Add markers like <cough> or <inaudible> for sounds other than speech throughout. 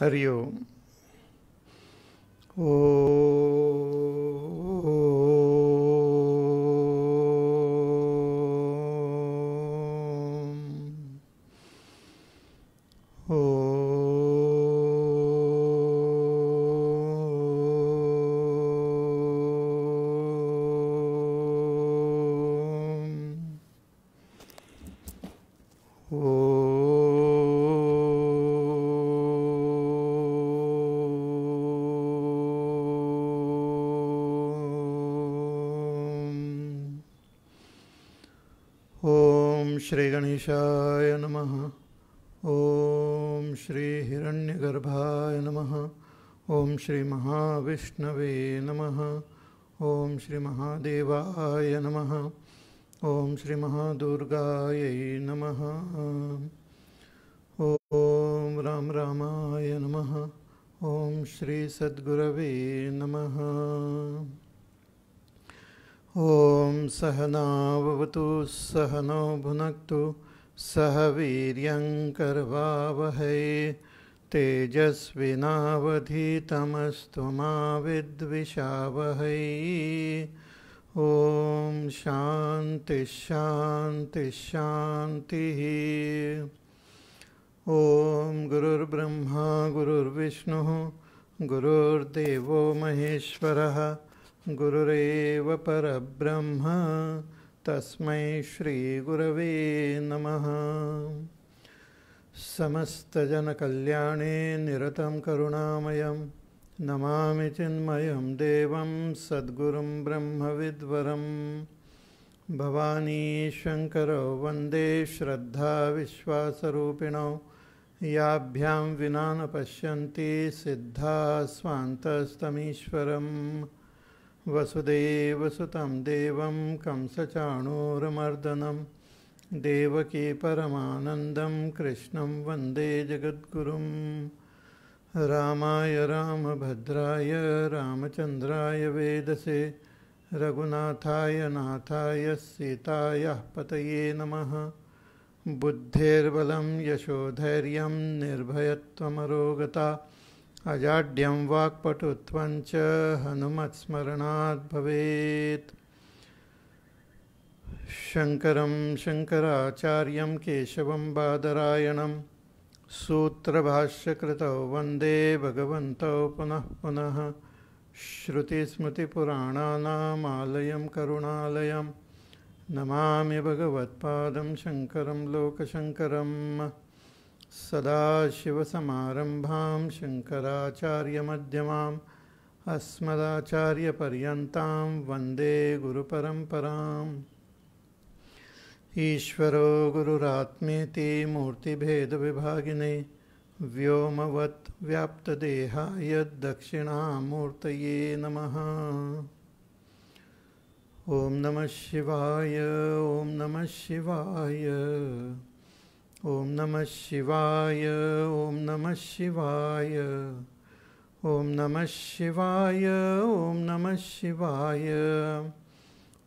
हरिओम ओ विष्णवे नमः ॐ श्रीमहादेवाय नमः ॐ श्रीमहादुर्गायै नमः ॐ राम रामाय नमः ॐ श्रीसद्गुरवे नमः ॐ सहनावतु सहनो भुनक्तु सह वीर्यङ्कर्वावहै तेजस्विनावधीतमस्तु मा शांति शांति शान्तिश्शान्तिश्शान्तिः ॐ गुरुर्ब्रह्मा गुरुर्विष्णुः गुरुर्देवो महेश्वरः गुरुरेव परब्रह्म तस्मै नमः समस्तजनकल्याणे निरतं करुणामयं नमामि चिन्मयं देवं सद्गुरुं ब्रह्मविद्वरं भवानीशङ्करौ वन्दे श्रद्धाविश्वासरूपिणौ याभ्यां विना न पश्यन्ति सिद्धा स्वान्तस्तमीश्वरं वसुदेवसुतं देवं कंसचाणूरमर्दनम् देवकी कृष्ण वंदे जगद्गु राय राम रामभद्राय रामचन्द्राय वेदसे रघुनाथाय नाथाय सीताय पतये नमः बुद्धेर्बलं यशोधैर्यं निर्भयत्वमरोगता अजाड्यं वाक्पटुत्वं हनुमत्स्मरणाद् भवेत् शङ्करं शङ्कराचार्यं केशवं बादरायणं सूत्रभाष्यकृतौ वंदे भगवत पुनः पुनः श्रुतिस्मृतिपुराणानामालयं नमा भगवत्द शंकर लोकशंक लोकशङ्करं सदाशिवसमारम्भां मध्यमा अस्मदाचार्यपर्यता वंदे गुरुपरंपरा ईश्वरो गुरुरात्मेति मूर्तिभेदविभागिने व्योमवत् व्याप्तदेहायद्दक्षिणामूर्तये नमः ॐ नमः शिवाय ॐ नमः शिवाय ॐ नमः शिवाय ॐ नमः शिवाय ॐ नमः शिवाय ॐ नमः शिवाय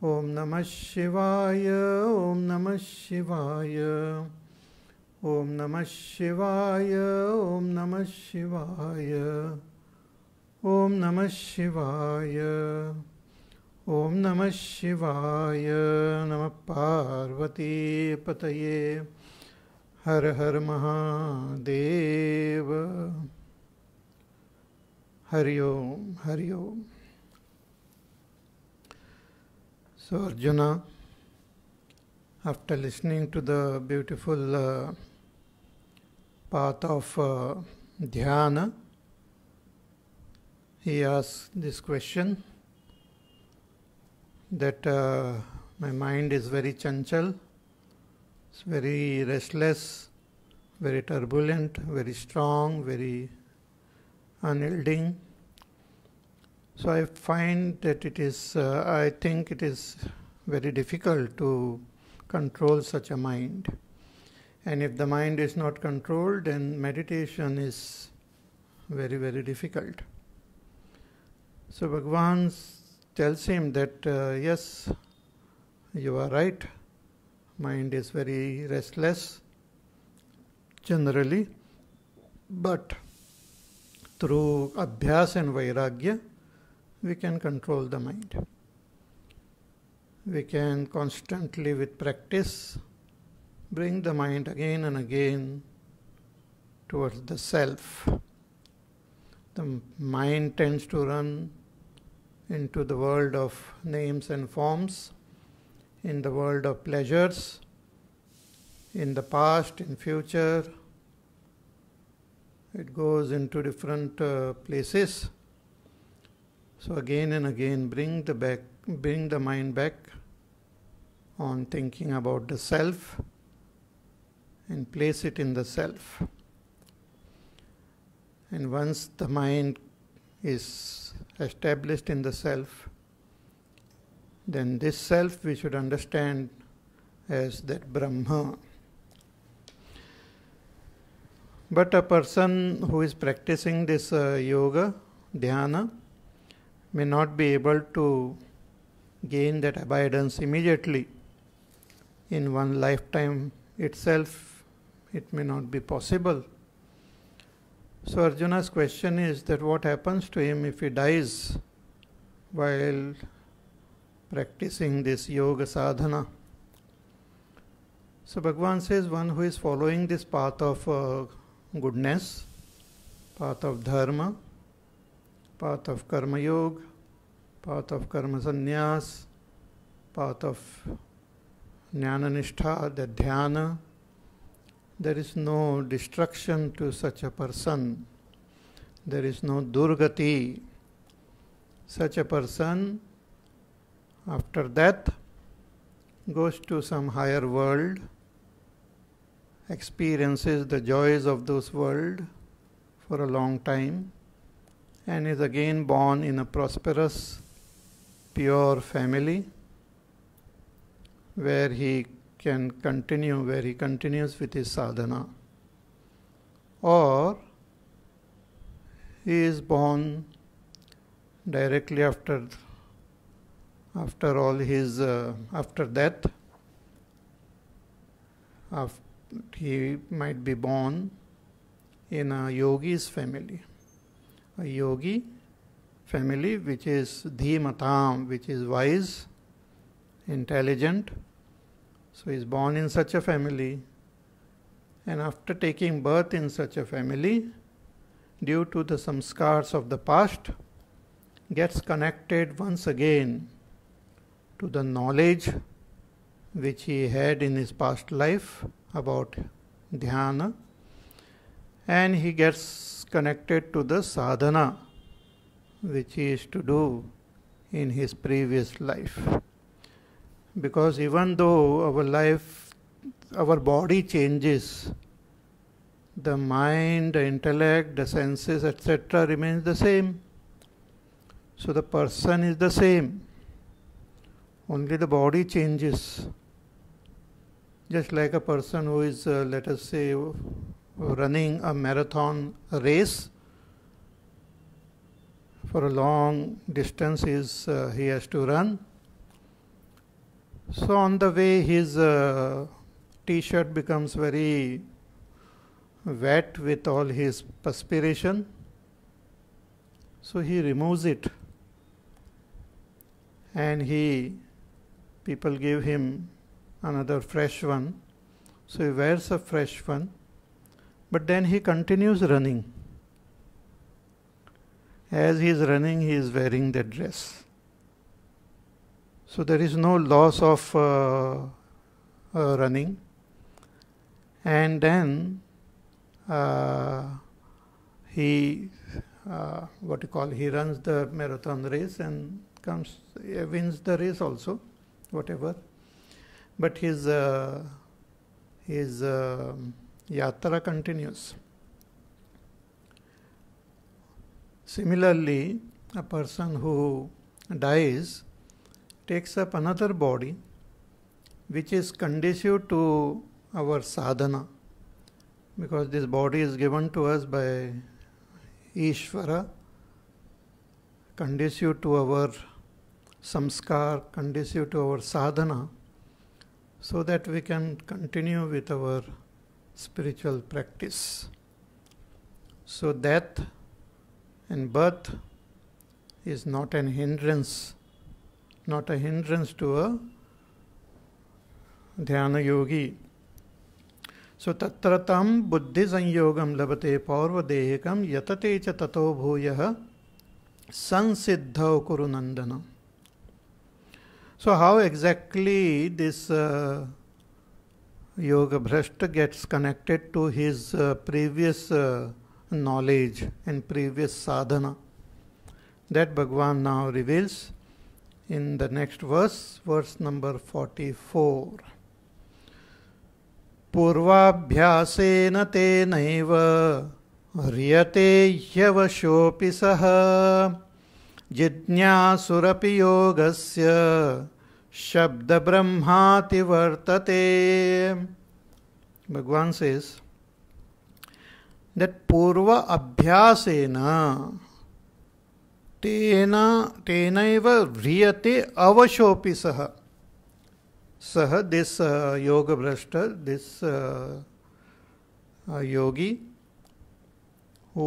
ओम नमः शिवाय ओम नमः शिवाय ओम नमः शिवाय ओम नमः शिवाय ओम नमः शिवाय ओम नमः शिवाय नमः पार्वती पतये हर हर महादेव हरि ओम So, Arjuna, after listening to the beautiful uh, path of uh, dhyana, he asks this question that uh, my mind is very chanchal, it's very restless, very turbulent, very strong, very unyielding. So I find that it is, uh, I think it is very difficult to control such a mind. And if the mind is not controlled, then meditation is very, very difficult. So Bhagavan tells him that, uh, yes, you are right, mind is very restless generally, but through abhyas and vairagya, we can control the mind. We can constantly, with practice, bring the mind again and again towards the self. The mind tends to run into the world of names and forms, in the world of pleasures, in the past, in future. It goes into different uh, places so again and again, bring the back, bring the mind back on thinking about the self and place it in the self. And once the mind is established in the self, then this self we should understand as that Brahma. But a person who is practicing this uh, yoga, dhyana, may not be able to gain that abidance immediately. In one lifetime itself, it may not be possible. So, Arjuna's question is that what happens to him if he dies while practicing this yoga sadhana? So, Bhagavan says one who is following this path of uh, goodness, path of dharma, path of Karma Yoga, path of Karma Sannyas, path of Nishtha, the Dhyana. There is no destruction to such a person. There is no Durgati. Such a person, after death, goes to some higher world, experiences the joys of this world for a long time and is again born in a prosperous, pure family where he can continue, where he continues with his sadhana. Or he is born directly after after all his uh, after death after he might be born in a yogi's family a yogi family which is dhimatam, which is wise, intelligent. So he is born in such a family, and after taking birth in such a family, due to the samskars of the past, gets connected once again to the knowledge which he had in his past life about dhyana and he gets connected to the sadhana which he is to do in his previous life. Because even though our life, our body changes, the mind, the intellect, the senses, etc., remains the same. So the person is the same. Only the body changes. Just like a person who is, uh, let us say, running a marathon race for a long distance is, uh, he has to run. So on the way, his uh, t-shirt becomes very wet with all his perspiration. So he removes it, and he people give him another fresh one. So he wears a fresh one but then he continues running. As he is running, he is wearing that dress. So there is no loss of uh, uh, running. And then uh, he, uh, what you call, he runs the marathon race and comes, uh, wins the race also, whatever. But his, uh, his um, Yatra continues. Similarly, a person who dies takes up another body which is conducive to our sadhana because this body is given to us by Ishvara, conducive to our samskar, conducive to our sadhana, so that we can continue with our spiritual practice. So, death and birth is not an hindrance, not a hindrance to a dhyana yogi. So, tatratam buddhi sanyogam labate parva dehikam yatate cha tato bhuyaha sansiddhau kurunandana. So, how exactly this uh, Yoga Bhrashta gets connected to his uh, previous uh, knowledge and previous sadhana. That Bhagwan now reveals in the next verse, verse number 44. पूर्वाभ्यासेन तेनैव ह्रियते ह्यवशोऽपि सः जिज्ञासुरपि योगस्य शब्द ब्रह्माति वर्तते भगवान cess that पूर्व अभ्यास तेना तेन व्रियते अवशोपि सह सह दिस योग भ्रष्ट this yogi who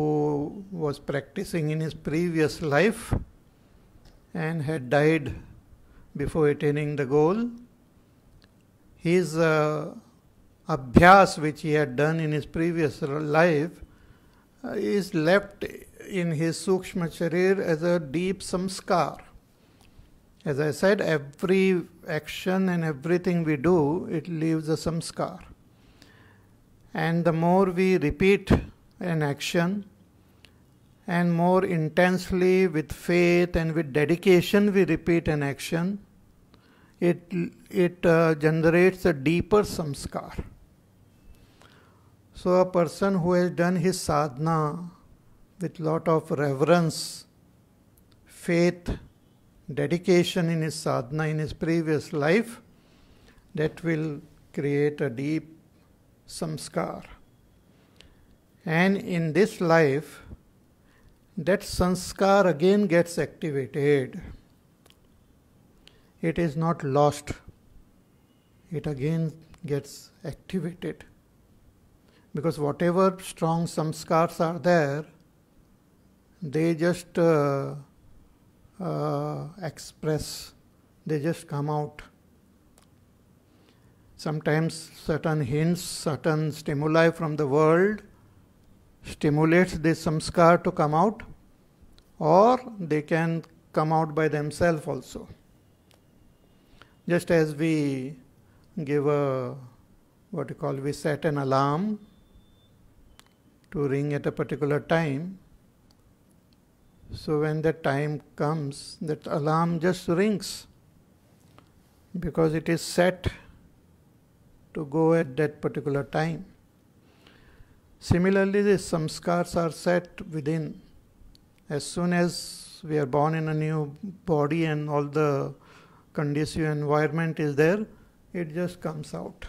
was practicing in his previous life and had died before attaining the goal. His uh, abhyas, which he had done in his previous life, uh, is left in his sukshma sharir as a deep samskar. As I said, every action and everything we do, it leaves a samskar. And the more we repeat an action, and more intensely with faith and with dedication we repeat an action, it, it uh, generates a deeper samskar. So a person who has done his sadhana with lot of reverence, faith, dedication in his sadhana in his previous life, that will create a deep samskar. And in this life, that sanskar again gets activated. It is not lost, it again gets activated. Because whatever strong samskars are there, they just uh, uh, express, they just come out. Sometimes certain hints, certain stimuli from the world stimulates this samskar to come out, or they can come out by themselves also. Just as we give a what you call, we set an alarm to ring at a particular time. So when that time comes, that alarm just rings because it is set to go at that particular time. Similarly, the samskars are set within. As soon as we are born in a new body and all the conducive environment is there, it just comes out.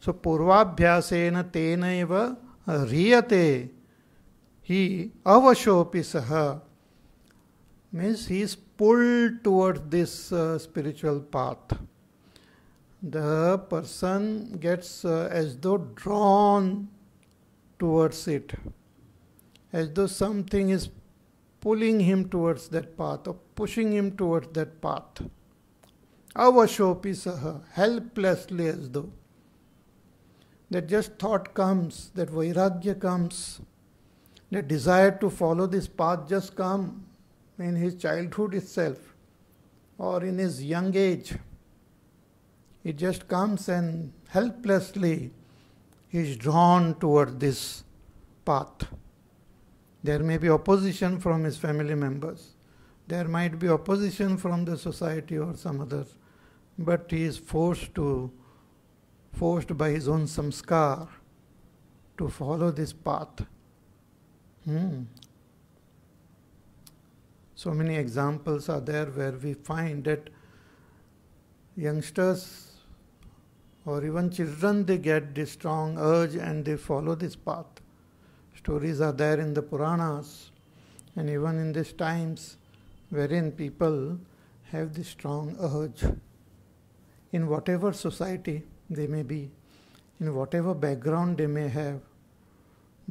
So, Purvabhyasena tena eva riyate he avashopi saha means he is pulled towards this uh, spiritual path. The person gets uh, as though drawn towards it, as though something is pulling him towards that path or pushing him towards that path. Avashopi saha, helplessly as though. That just thought comes, that vairagya comes, the desire to follow this path just come in his childhood itself or in his young age. It just comes and helplessly is drawn toward this path. There may be opposition from his family members. There might be opposition from the society or some other, but he is forced to, forced by his own samskar to follow this path. Hmm. So many examples are there where we find that youngsters or even children they get this strong urge and they follow this path stories are there in the puranas and even in these times wherein people have this strong urge in whatever society they may be in whatever background they may have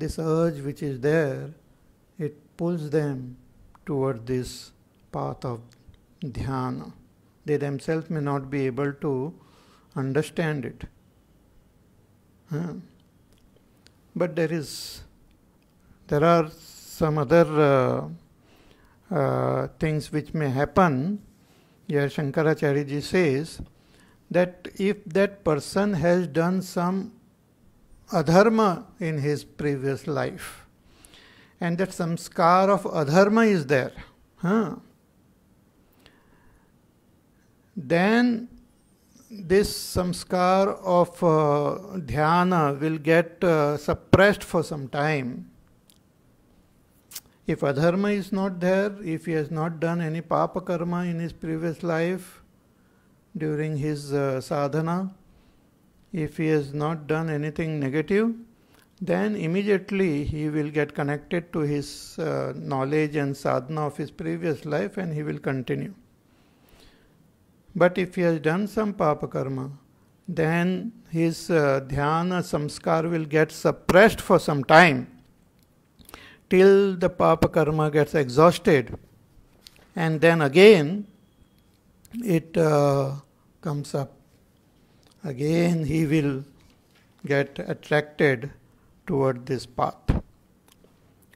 this urge which is there it pulls them toward this path of dhyana they themselves may not be able to understand it. Huh? But there is, there are some other uh, uh, things which may happen. Here Shankaracharya ji says that if that person has done some adharma in his previous life, and that some scar of adharma is there, huh? then this samskar of uh, dhyana will get uh, suppressed for some time. If adharma is not there, if he has not done any papa karma in his previous life during his uh, sadhana, if he has not done anything negative, then immediately he will get connected to his uh, knowledge and sadhana of his previous life and he will continue. But if he has done some papa karma, then his uh, dhyana samskar will get suppressed for some time till the papa karma gets exhausted. And then again, it uh, comes up. Again, he will get attracted toward this path.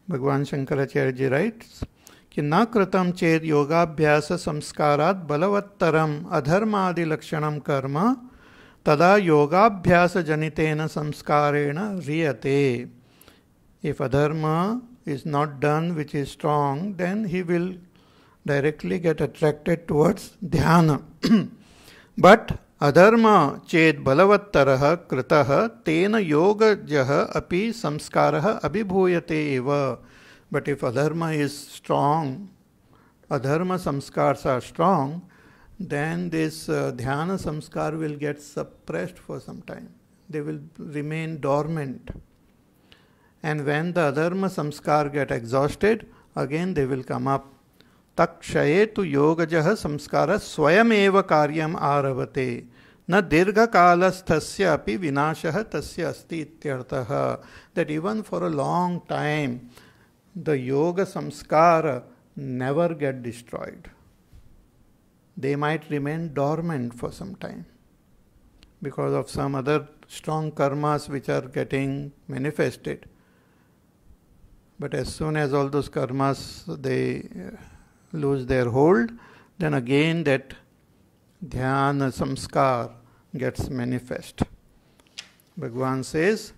Bhagwan Shankaracharya writes कि न कृत चेद योगाभ्यास संस्कारा बलवत्तर अधर्मादिलक्षण कर्म तदा योगाभ्यास जनितेन संस्कारेण रियते if adharma is not done which is strong then he will directly get attracted towards dhyana but adharma चेद बलवत्तर कृत तेन योगज अभी संस्कार अभिभूयते इव But if adharma is strong, adharma samskars are strong, then this uh, dhyana samskar will get suppressed for some time. They will remain dormant. And when the adharma samskar get exhausted, again they will come up. तक्षये तो योगज संस्कार स्वयमेव कार्यम आरभते न दीर्घकालस्थस्य अपि विनाशः तस्य अस्ति इत्यर्थः दैट इवन for अ long time the yoga samskara never get destroyed. They might remain dormant for some time because of some other strong karmas which are getting manifested. But as soon as all those karmas they uh, lose their hold, then again that dhyana samskar gets manifest. Bhagwan says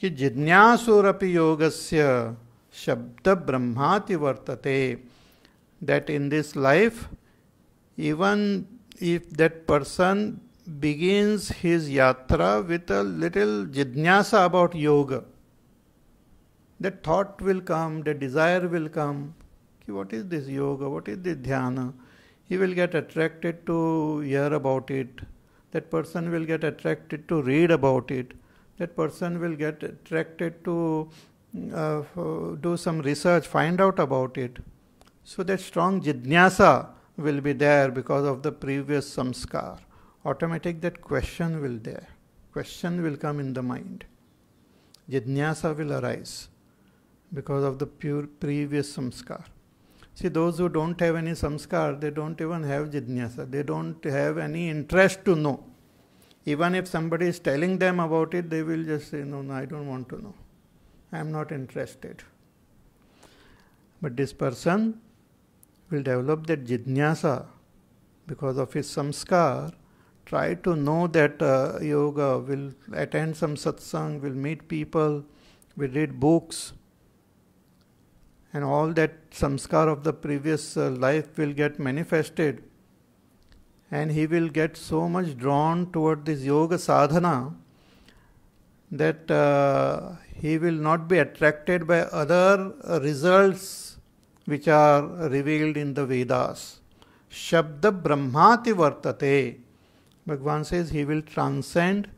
कि जिज्ञासुरपि योगस्य Shabda Brahmati Vartate. That in this life, even if that person begins his yatra with a little jidnyasa about yoga, the thought will come, the desire will come. What is this yoga? What is this dhyana? He will get attracted to hear about it. That person will get attracted to read about it. That person will get attracted to uh, do some research, find out about it. So that strong jidnyasa will be there because of the previous samskar. Automatic that question will there. Question will come in the mind. Jidnyasa will arise because of the pure previous samskar. See, those who don't have any samskar, they don't even have jidnyasa. They don't have any interest to know. Even if somebody is telling them about it, they will just say, No, no, I don't want to know. I am not interested. But this person will develop that jidnyasa because of his samskar. Try to know that uh, yoga, will attend some satsang, will meet people, will read books, and all that samskar of the previous uh, life will get manifested. And he will get so much drawn toward this yoga sadhana that uh, he will not be attracted by other results which are revealed in the Vedas. Shabda Brahmati Vartate. Bhagavan says he will transcend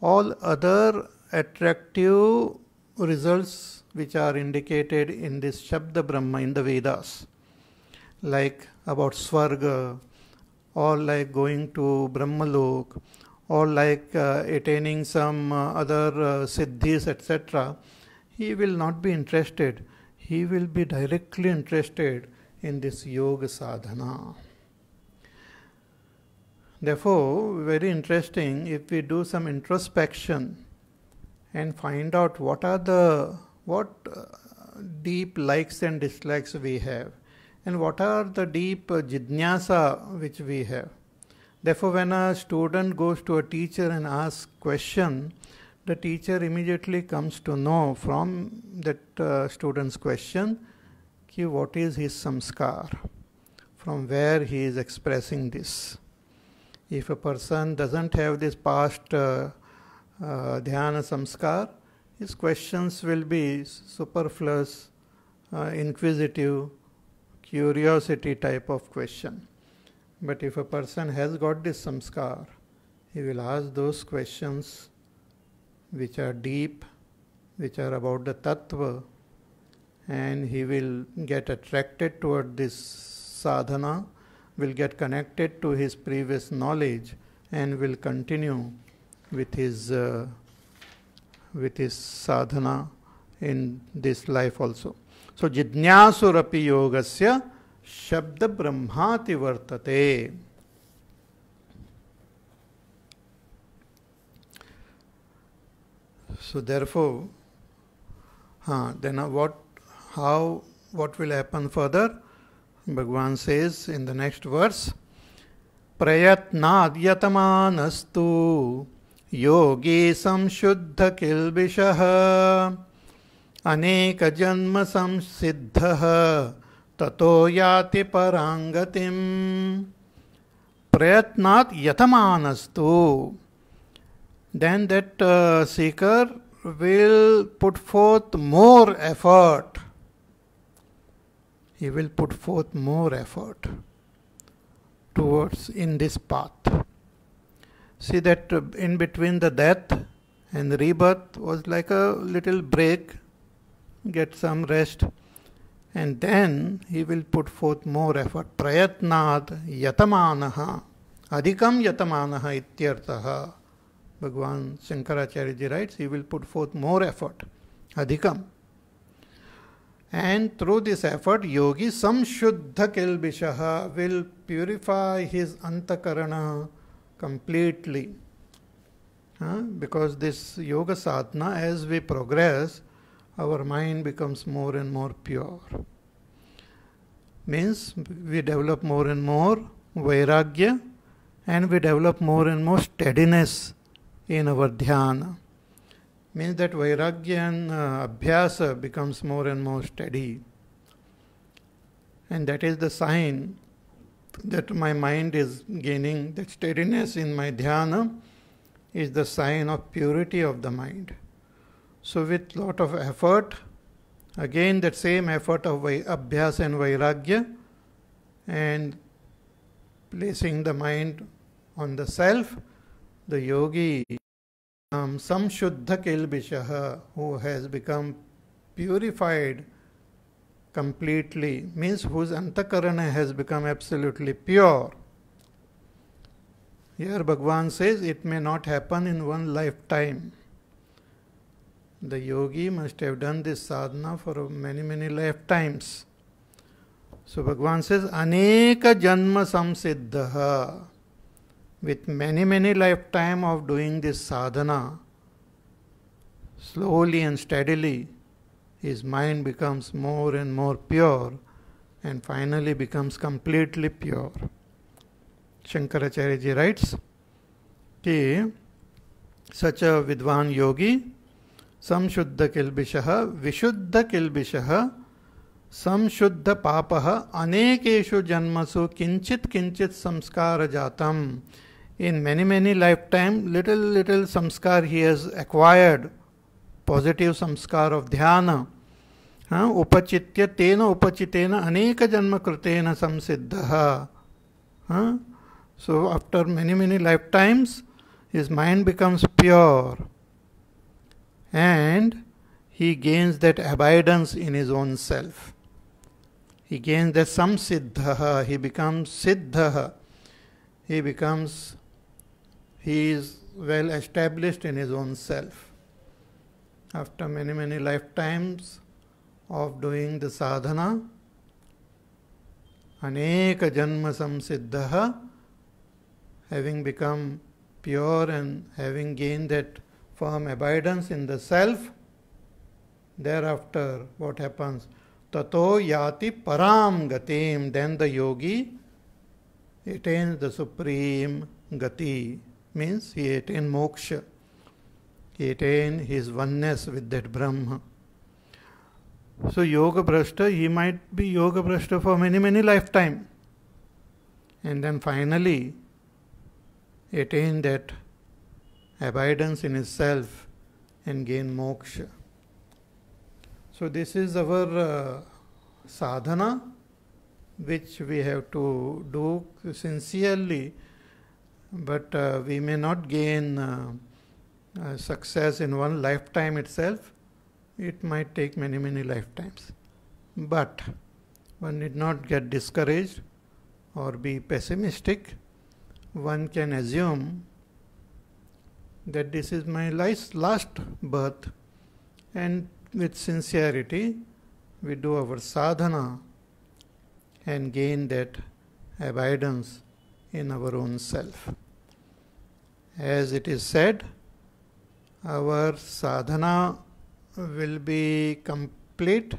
all other attractive results which are indicated in this Shabda Brahma in the Vedas, like about Swarga or like going to Brahmalok or like uh, attaining some uh, other uh, siddhis, etc., he will not be interested. He will be directly interested in this yoga sadhana. Therefore, very interesting if we do some introspection and find out what are the what uh, deep likes and dislikes we have and what are the deep uh, jidnyasa which we have Therefore, when a student goes to a teacher and asks question, the teacher immediately comes to know from that uh, student's question ki what is his samskar, from where he is expressing this. If a person doesn't have this past uh, uh, dhyana samskar, his questions will be superfluous, uh, inquisitive, curiosity type of question. But if a person has got this samskar, he will ask those questions which are deep, which are about the tattva, and he will get attracted toward this sadhana, will get connected to his previous knowledge, and will continue with his uh, with his sadhana in this life also. So jidnyasurapi yogasya शब्द ब्रह्माति वर्तते so therefore हाँ then what how what will happen further Bhagwan says in the next verse प्रयत्नाद्यतमानस्तु योगी संशुद्ध किलबिष अनेक जन्म संसिद्ध ततो याति परांगतिम प्रयत्नात यतमानस्तु then that seeker will put forth more effort he will put forth more effort towards in this path see that in between the death and rebirth was like a little break get some rest and then he will put forth more effort. Prayatnad yatamanaha, adhikam yatamanaha ityartaha. Bhagwan Shankaracharya writes, he will put forth more effort, adhikam. And through this effort, yogi samshuddha kilbishaha will purify his antakarana completely. Huh? Because this yoga sadhana, as we progress, our mind becomes more and more pure. Means we develop more and more vairagya and we develop more and more steadiness in our dhyana. Means that vairagya and uh, abhyasa becomes more and more steady. And that is the sign that my mind is gaining that steadiness in my dhyana is the sign of purity of the mind. So with lot of effort, again that same effort of abhyas and vairagya and placing the mind on the self, the yogi um, samshuddha kilbishaha who has become purified completely means whose antakarana has become absolutely pure. Here Bhagwan says it may not happen in one lifetime. The yogi must have done this sadhana for many, many lifetimes. So Bhagavan says, Aneka Janma Samsiddha. With many, many lifetime of doing this sadhana, slowly and steadily, his mind becomes more and more pure and finally becomes completely pure. Shankaracharya ji writes, कि सच विद्वान योगी संशुद्ध किलबिश विशुद्ध किलबिश संशुद्ध पाप अनेकेशु जन्मसु किंचित किंचित संस्कार जातम in many many lifetime little little samskar he has acquired positive samskar of dhyana हाँ उपचित्य तेन उपचितेन अनेक जन्म कृतेन संसिद्ध हाँ so after many many life times his mind becomes pure and he gains that abidance in his own self. He gains that samsiddha, he becomes siddha, he becomes, he is well established in his own self. After many, many lifetimes of doing the sadhana, अनेक जन्म संसिद्ध having become pure and having gained that from abidance in the self. Thereafter, what happens? Tato yati param gatim. Then the yogi attains the supreme gati, means he attains moksha. He attains his oneness with that Brahma. So yoga brashta, he might be yoga brashta for many many lifetime, and then finally attain that abidance in itself and gain moksha. So, this is our uh, sadhana which we have to do sincerely, but uh, we may not gain uh, uh success in one lifetime itself. It might take many, many lifetimes. But one need not get discouraged or be pessimistic. One can assume that this is my last birth, and with sincerity we do our sadhana and gain that abidance in our own self. As it is said, our sadhana will be complete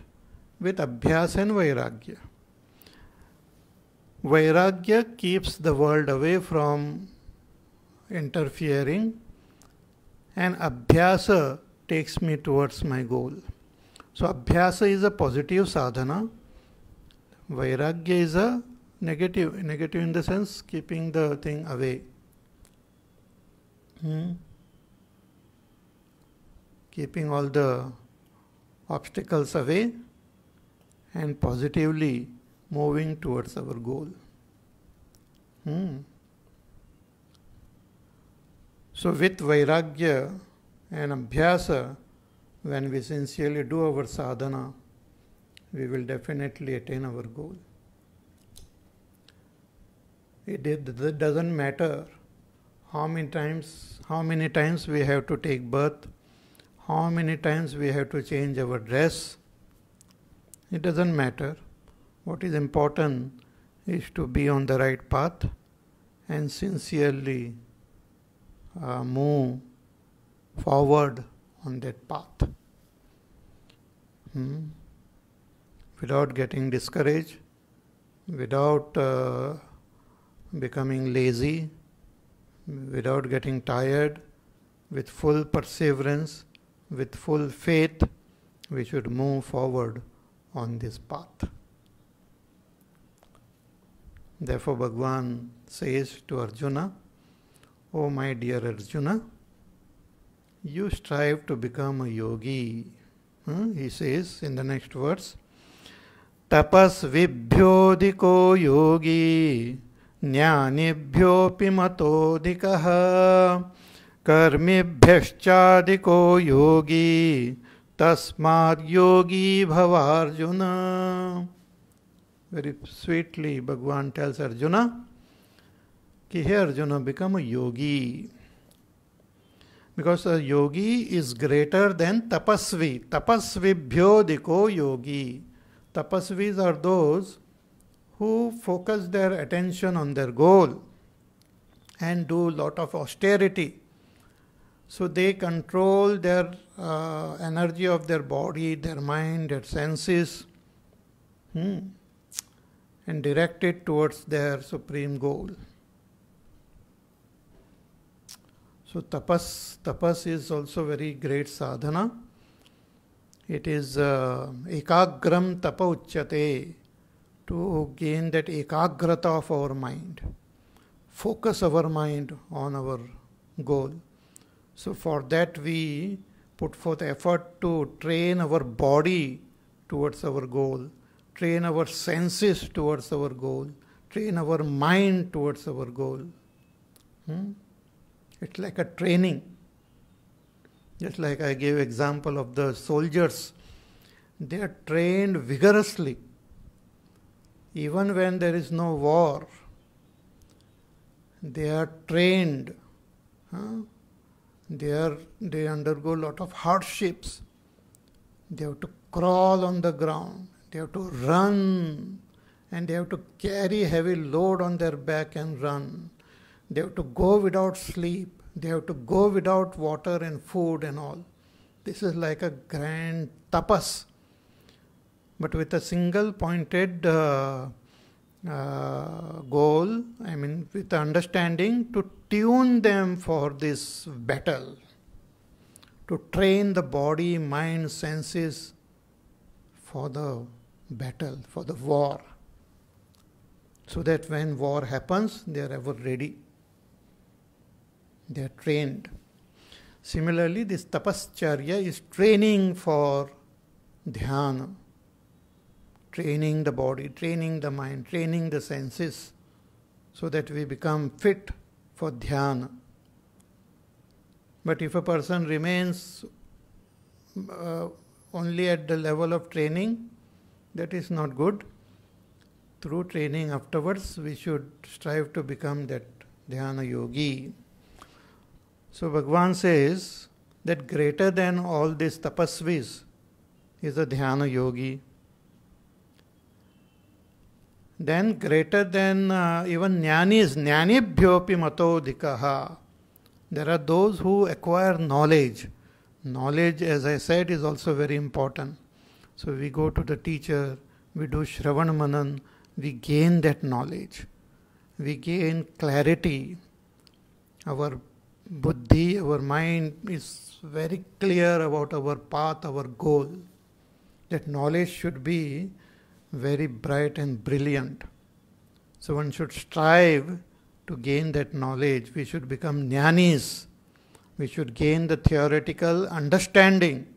with abhyas and vairagya. Vairagya keeps the world away from interfering and abhyasa takes me towards my goal. So abhyasa is a positive sadhana. Vairagya is a negative, negative in the sense keeping the thing away. Hmm? Keeping all the obstacles away and positively moving towards our goal. Hmm. So, with vairagya and abhyasa, when we sincerely do our sadhana, we will definitely attain our goal. It doesn't matter how many times how many times we have to take birth, how many times we have to change our dress. It doesn't matter. What is important is to be on the right path and sincerely uh, move forward on that path. Hmm? Without getting discouraged, without uh, becoming lazy, without getting tired, with full perseverance, with full faith, we should move forward on this path. Therefore, Bhagwan says to Arjuna, Oh my dear Arjuna, you strive to become a yogi. He says in the next verse Tapas vibhyodiko yogi, jnanibhyopi matodikaha, karmi bhyaschadiko yogi, tasmar yogi bhavarjuna. Very sweetly, Bhagwan tells Arjuna. कि here Arjuna become a yogi because a yogi is greater than tapasvi tapasvibhyo diko yogi tapasvis are those who focus their attention on their goal and do lot of austerity so they control their uh, energy of their body their mind their senses hmm, and direct it towards their supreme goal So tapas, tapas is also very great sadhana. It is uh, ekagram tapa to gain that ekagrata of our mind, focus our mind on our goal. So for that we put forth effort to train our body towards our goal, train our senses towards our goal, train our mind towards our goal. Hmm? It's like a training. Just like I gave example of the soldiers, they are trained vigorously. Even when there is no war, they are trained. Huh? They are they undergo a lot of hardships. They have to crawl on the ground. They have to run, and they have to carry heavy load on their back and run. They have to go without sleep. They have to go without water and food and all. This is like a grand tapas, but with a single pointed uh, uh, goal, I mean, with understanding to tune them for this battle, to train the body, mind, senses for the battle, for the war, so that when war happens, they are ever ready. They are trained. Similarly, this tapascharya is training for dhyana, training the body, training the mind, training the senses, so that we become fit for dhyana. But if a person remains uh, only at the level of training, that is not good. Through training afterwards, we should strive to become that dhyana yogi. So Bhagwan says that greater than all these tapasvis is a dhyana yogi. Then greater than uh, even jnanis, jnanibhyopi matodhikaha. There are those who acquire knowledge. Knowledge, as I said, is also very important. So we go to the teacher, we do Shravan Manan, we gain that knowledge. We gain clarity. Our buddhi, our mind is very clear about our path, our goal. That knowledge should be very bright and brilliant. So one should strive to gain that knowledge. We should become jnanis. We should gain the theoretical understanding.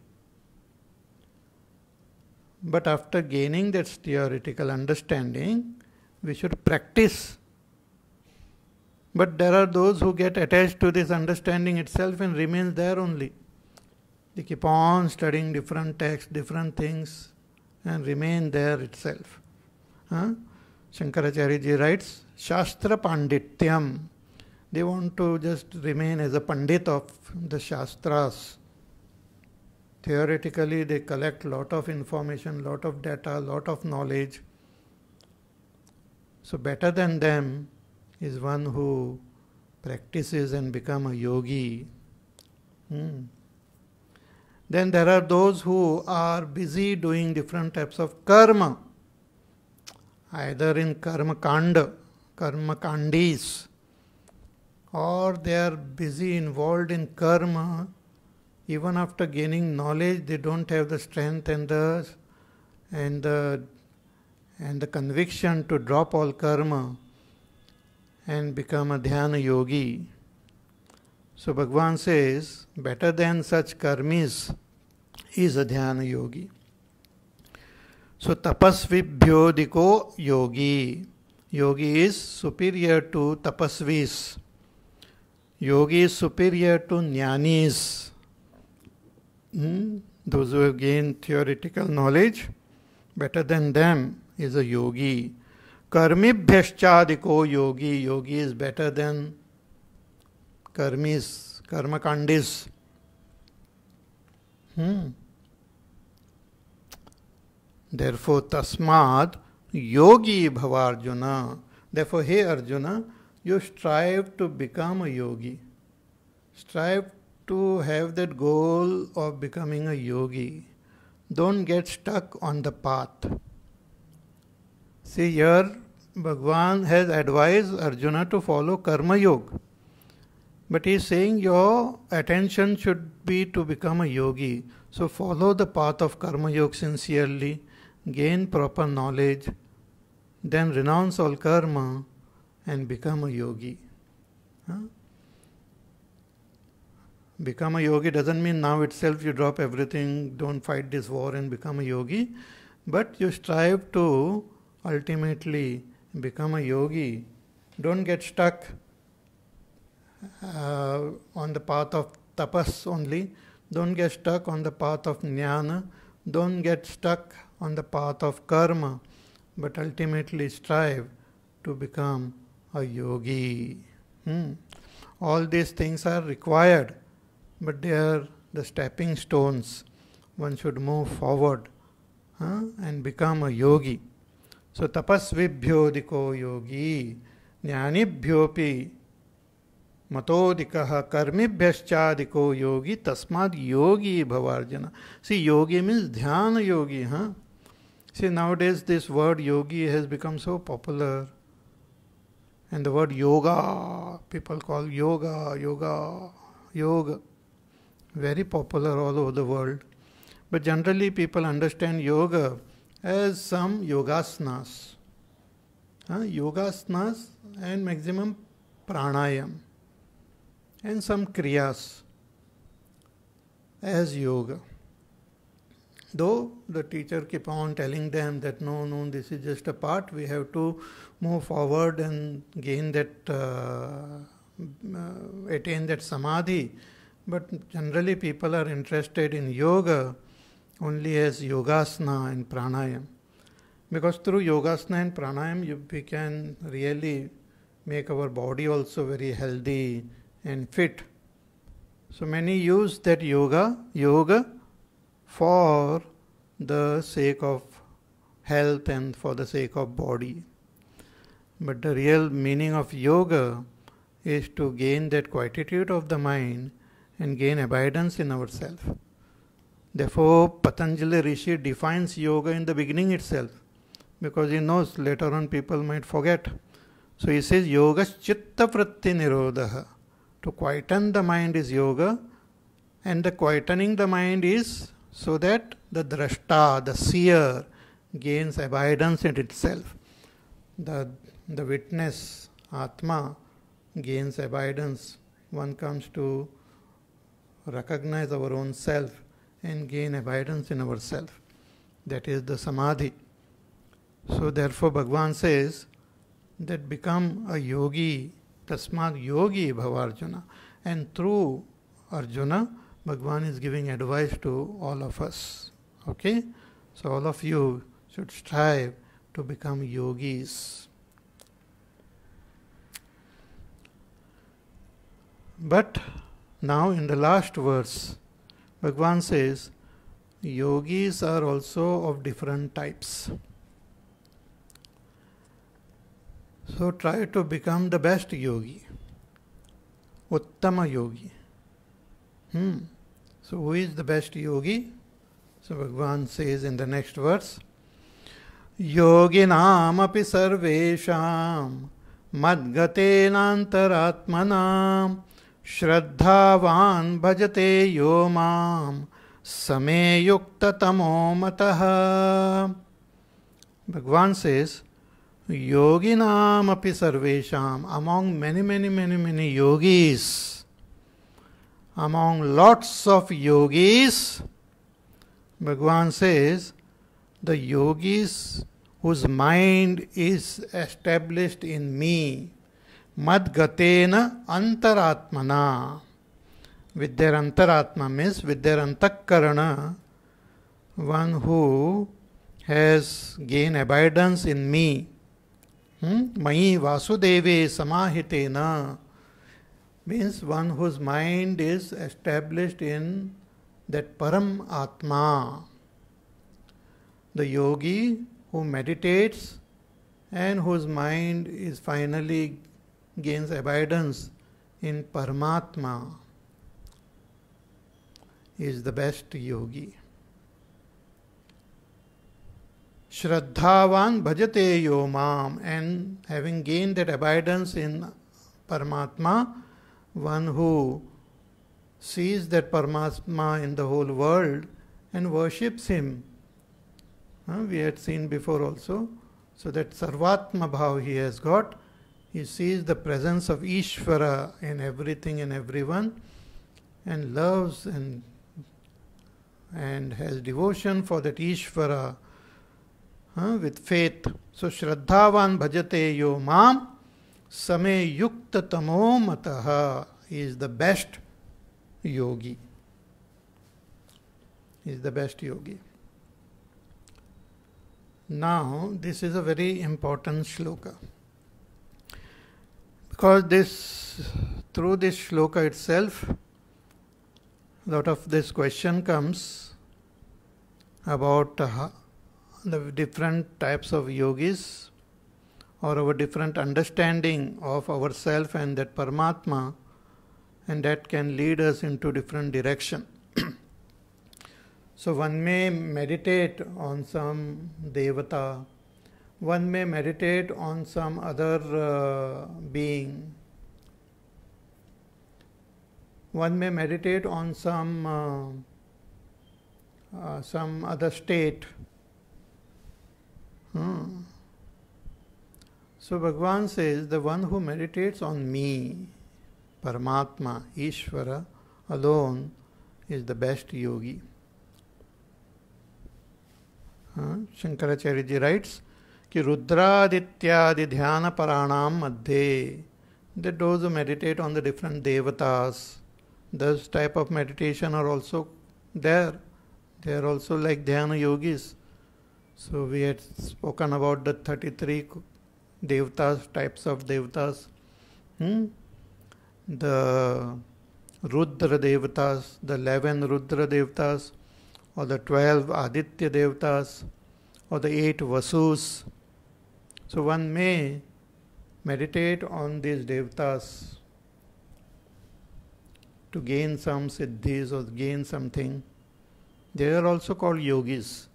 But after gaining that theoretical understanding, we should practice but there are those who get attached to this understanding itself and remains there only. They keep on studying different texts, different things, and remain there itself. Huh? Shankaracharya ji writes, Shastra Pandityam. They want to just remain as a Pandit of the Shastras. Theoretically, they collect lot of information, lot of data, lot of knowledge. So better than them is one who practices and become a yogi. Hmm. Then there are those who are busy doing different types of karma, either in karma kanda, karma kandis, or they are busy involved in karma. Even after gaining knowledge, they don't have the strength and the and the and the conviction to drop all karma and become a dhyana yogi. So Bhagavan says, better than such karmis is a dhyana yogi. So tapasvibhyodiko yogi. Yogi is superior to tapasvis. Yogi is superior to jnanis. Hmm? Those who have gained theoretical knowledge, better than them is a yogi. कर्मिभ्यश्चादिको yogi yogi is better than कर्मिस कर्मकांडिस therefore तस्माद योगी भव अर्जुन देरफो हे Arjun you strive to become a yogi strive to have that goal of becoming a yogi don't get stuck on the path see yeah Bhagwan has advised Arjuna to follow Karma Yoga. But he is saying your attention should be to become a yogi. So follow the path of Karma Yoga sincerely, gain proper knowledge, then renounce all karma and become a yogi. Huh? Become a yogi doesn't mean now itself you drop everything, don't fight this war and become a yogi, but you strive to ultimately become a yogi, don't get stuck uh, on the path of tapas only, don't get stuck on the path of jnana, don't get stuck on the path of karma, but ultimately strive to become a yogi. Hmm. All these things are required, but they are the stepping stones. One should move forward huh, and become a yogi. So तपस्वीभ्यो दिको योगी ज्ञानेभ्योपि मतोदिकः कर्मिभ्यश्चादिको योगी तस्माद् योगी भवार्जन सी योगी मीन्स ध्यान योगी हाँ see nowadays this word yogi has become so popular and the word yoga people call yoga yoga yoga very popular all over the world but generally people understand yoga as some yogasanas. Huh? Yogasanas and maximum pranayam and some kriyas as yoga. Though the teacher keep on telling them that no, no, this is just a part, we have to move forward and gain that, uh, uh attain that samadhi. But generally, people are interested in yoga only as yogasana and pranayam. Because through yogasana and pranayam, you, we can really make our body also very healthy and fit. So many use that yoga, yoga, for the sake of health and for the sake of body. But the real meaning of yoga is to gain that quietude of the mind and gain abundance in ourselves. Therefore, Patanjali Rishi defines yoga in the beginning itself because he knows later on people might forget. So he says, Yoga Chitta Vritti Nirodha. To quieten the mind is yoga, and the quietening the mind is so that the drashta, the seer, gains abidance in itself. The, the witness, Atma, gains abidance. One comes to recognize our own self and gain abidance in ourself. That is the samadhi. So, therefore, Bhagavan says that become a yogi, tasmad yogi bhavarjuna. And through Arjuna, Bhagavan is giving advice to all of us. Okay? So, all of you should strive to become yogis. But now, in the last verse, Bhagwan says, Yogis are also of different types. So try to become the best yogi, Uttama yogi. Hmm. So, who is the best yogi? So, Bhagwan says in the next verse योगिनामपि सर्वेषां मद्गतेनान्तरात्मनां श्रद्धावान् भजते यो माम समे युक्त तमो मत भगवान से योगी नाम अपी सर्वेशा among many many many many yogis among lots of yogis Bhagwan says the yogis whose mind is established in me मदगतेन अंतरात्मना with their antaratma means with their antahkarana one who has gain abidance in me मई वासुदेव समाहिते न means one whose mind is established in that param atma the yogi who meditates and whose mind is finally gains abidance in Paramatma is the best yogi. Shraddhavan bhajate yo mam, and having gained that abidance in Paramatma, one who sees that Paramatma in the whole world and worships him. We had seen before also. So that Sarvatma Bhav he has got he sees the presence of Ishvara in everything and everyone and loves and and has devotion for that Ishvara huh, with faith. So Shraddhavan bhajate yo mam same yukta tamo mataha is the best yogi. Is the best yogi. Now, this is a very important shloka because this through this shloka itself lot of this question comes about uh, the different types of yogis or our different understanding of ourself and that Paramatma, and that can lead us into different direction. <clears throat> so one may meditate on some devata one may meditate on some other uh, being. One may meditate on some uh, uh, some other state. Hmm. So Bhagavan says, the one who meditates on me, Paramatma, Ishvara, alone, is the best yogi. Huh? Hmm. Shankaracharya writes, कि रुद्रादित्यादि ध्यान पराणाम मध्ये the those meditate on the different devatas this type of meditation are also there they are also like dhyana yogis so we had spoken about the thirty three devatas types of devatas the Rudra devatas the eleven Rudra devatas और the twelve Aditya devatas और the eight Vasus So one may meditate on these devatas to gain some siddhis or gain something. They are also called yogis.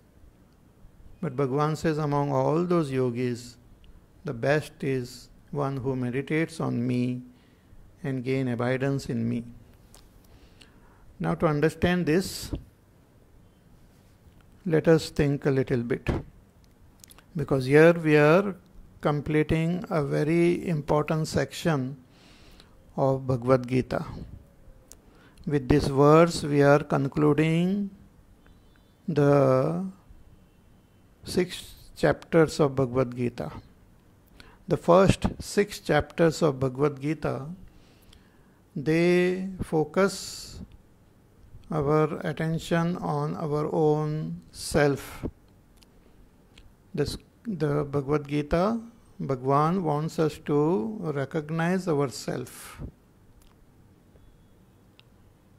But Bhagavan says, among all those yogis, the best is one who meditates on me and gain abidance in me. Now, to understand this, let us think a little bit. Because here we are completing a very important section of Bhagavad Gita. With this verse, we are concluding the six chapters of Bhagavad Gita. The first six chapters of Bhagavad Gita they focus our attention on our own self. This the Bhagavad Gita, Bhagwan wants us to recognize ourselves.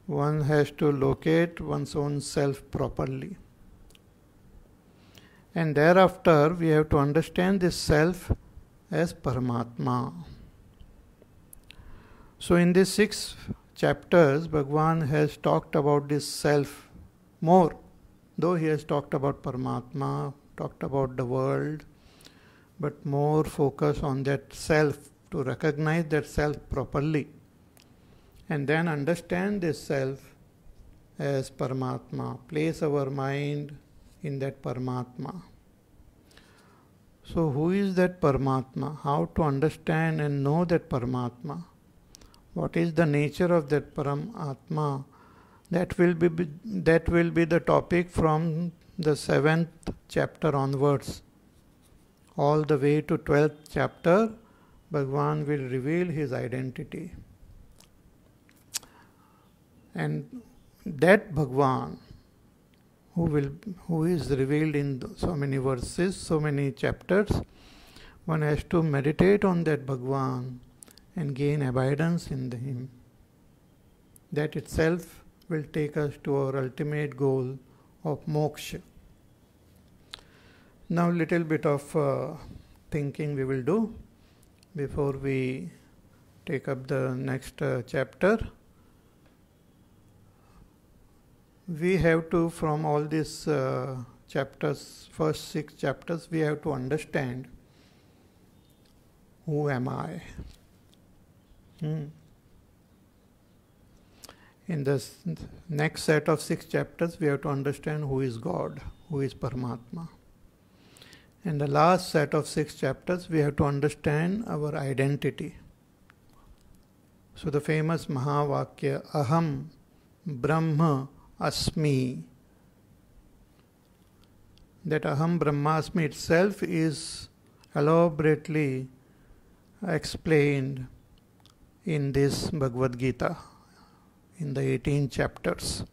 One has to locate one's own self properly. And thereafter, we have to understand this self as Paramatma. So, in these six chapters, Bhagwan has talked about this self more, though he has talked about Paramatma talked about the world, but more focus on that self, to recognize that self properly, and then understand this self as Paramatma, place our mind in that Paramatma. So, who is that Paramatma? How to understand and know that Paramatma? What is the nature of that Paramatma? That will be that will be the topic from the seventh chapter onwards, all the way to twelfth chapter, Bhagwan will reveal his identity. And that Bhagwan, who will who is revealed in so many verses, so many chapters, one has to meditate on that Bhagwan and gain abidance in him. That itself will take us to our ultimate goal of moksha. Now little bit of uh, thinking we will do before we take up the next uh, chapter. We have to from all these uh, chapters, first six chapters, we have to understand who am I. Hmm. In this next set of six chapters, we have to understand who is God, who is Paramatma. In the last set of six chapters, we have to understand our identity. So the famous Mahavakya Aham Brahma Asmi. That Aham Brahmasmi itself is elaborately explained in this Bhagavad Gita in the 18 chapters.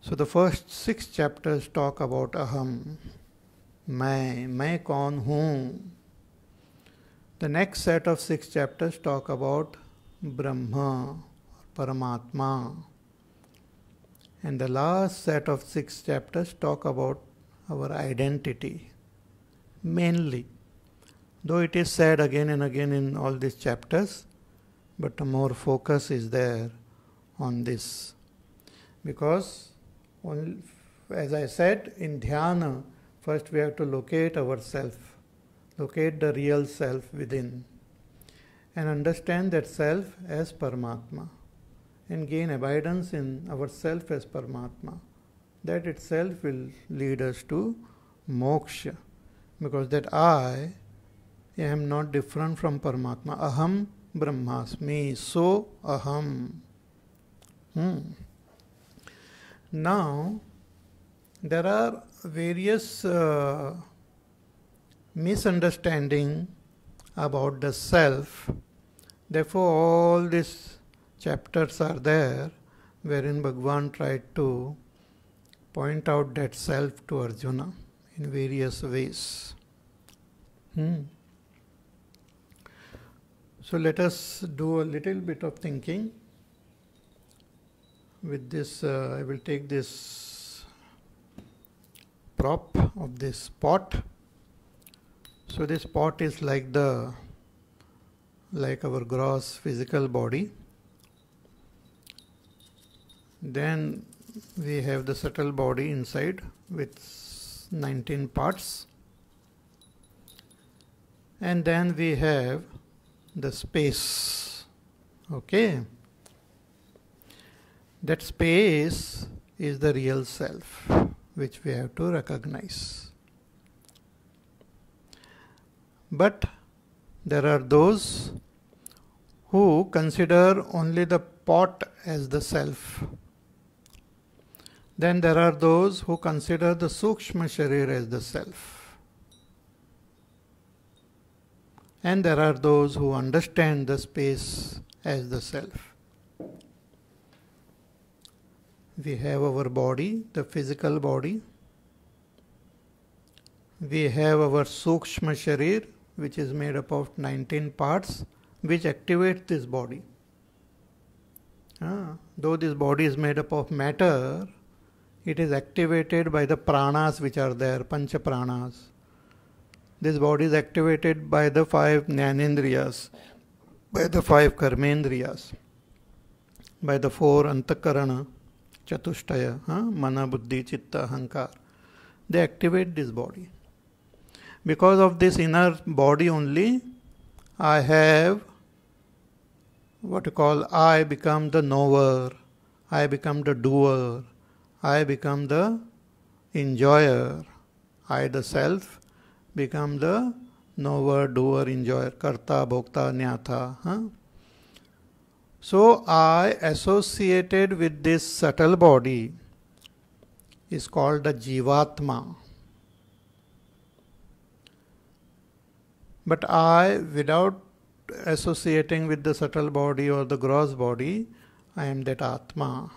So the first six chapters talk about Aham. मैं मैं कौन The next set of six chapters talk about Brahma or Paramatma, and the last set of six chapters talk about our identity mainly though it is said again and again in all these chapters but more focus is there on this because as i said in dhyana First, we have to locate ourself, locate the real self within, and understand that self as Paramatma, and gain abidance in ourself as Paramatma. That itself will lead us to moksha, because that I am not different from Paramatma. Aham Brahmasmi, so Aham. Hmm. Now, there are various uh, misunderstanding about the self. Therefore, all these chapters are there wherein Bhagwan tried to point out that self to Arjuna in various ways. Hmm. So, let us do a little bit of thinking. With this, uh, I will take this prop of this pot so this pot is like the like our gross physical body then we have the subtle body inside with 19 parts and then we have the space okay that space is the real self which we have to recognize. But there are those who consider only the pot as the self. Then there are those who consider the Sukshma Sharir as the self. And there are those who understand the space as the self we have our body, the physical body. We have our Sukshma Sharir, which is made up of 19 parts, which activate this body. Ah, though this body is made up of matter, it is activated by the pranas which are there, pancha pranas. This body is activated by the five jnanendriyas, by the five karmendriyas, by the four antakarana, चतुष्टय हाँ मन बुद्धि चित्त अहंकार they activate this body because of this inner body only I have what call I become the knower I become the doer I become the enjoyer I the self become the knower doer enjoyer करता भोक्ता न्याथा हाँ So I associated with this subtle body is called the Jivatma. But I, without associating with the subtle body or the gross body, I am that Atma.